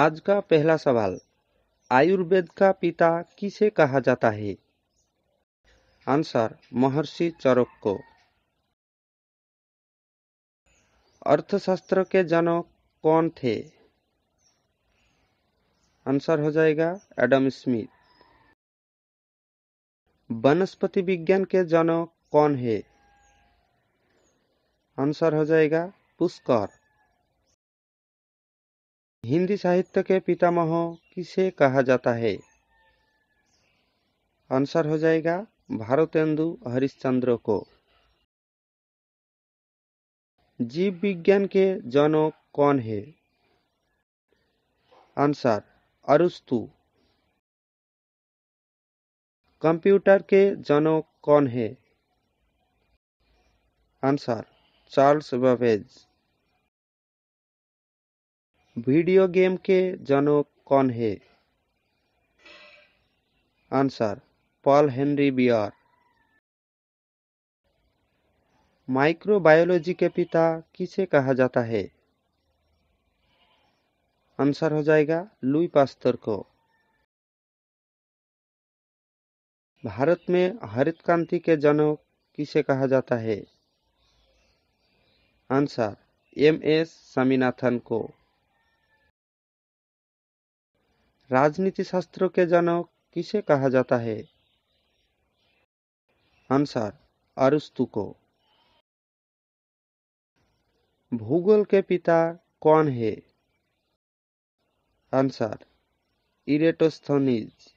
आज का पहला सवाल आयुर्वेद का पिता किसे कहा जाता है आंसर महर्षि चरक को अर्थशास्त्र के जनक कौन थे आंसर हो जाएगा एडम स्मिथ वनस्पति विज्ञान के जनक कौन है आंसर हो जाएगा पुष्कर हिंदी साहित्य के पितामह किसे कहा जाता है आंसर हो जाएगा भारतेंदु हरिश्चंद्र को जीव विज्ञान के जनक कौन है आंसर अरुस्तु कंप्यूटर के जनक कौन है answer Charles Babbage video game के जनक कौन है answer Paul Henry Baer microbiology के पिता किसे कहा जाता है आंसर हो जाएगा लुई पास्तर को भारत में हरित क्रांति के जनक किसे कहा जाता है आंसर एम एस स्वामीनाथन को राजनीति शास्त्र के जनक किसे कहा जाता है आंसर अरस्तु को भूगोल के पिता कौन है आंसर इरेटोस्थनीज